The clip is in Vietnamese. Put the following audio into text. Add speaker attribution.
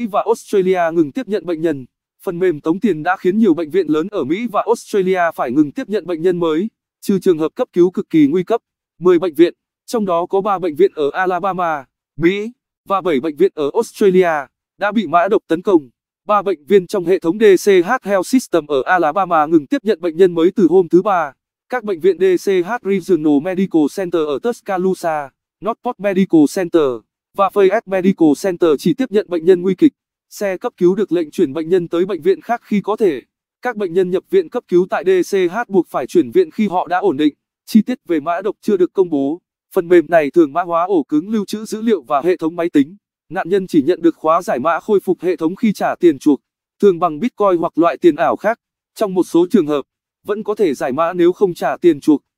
Speaker 1: Mỹ và Australia ngừng tiếp nhận bệnh nhân. Phần mềm tống tiền đã khiến nhiều bệnh viện lớn ở Mỹ và Australia phải ngừng tiếp nhận bệnh nhân mới, trừ trường hợp cấp cứu cực kỳ nguy cấp. 10 bệnh viện, trong đó có 3 bệnh viện ở Alabama, Mỹ, và 7 bệnh viện ở Australia, đã bị mã độc tấn công. Ba bệnh viên trong hệ thống DCH Health System ở Alabama ngừng tiếp nhận bệnh nhân mới từ hôm thứ Ba. Các bệnh viện DCH Regional Medical Center ở Tuscaloosa, Northport Medical Center, và Fayette Medical Center chỉ tiếp nhận bệnh nhân nguy kịch. Xe cấp cứu được lệnh chuyển bệnh nhân tới bệnh viện khác khi có thể. Các bệnh nhân nhập viện cấp cứu tại DCH buộc phải chuyển viện khi họ đã ổn định. Chi tiết về mã độc chưa được công bố. Phần mềm này thường mã hóa ổ cứng lưu trữ dữ liệu và hệ thống máy tính. Nạn nhân chỉ nhận được khóa giải mã khôi phục hệ thống khi trả tiền chuộc, thường bằng Bitcoin hoặc loại tiền ảo khác. Trong một số trường hợp, vẫn có thể giải mã nếu không trả tiền chuộc.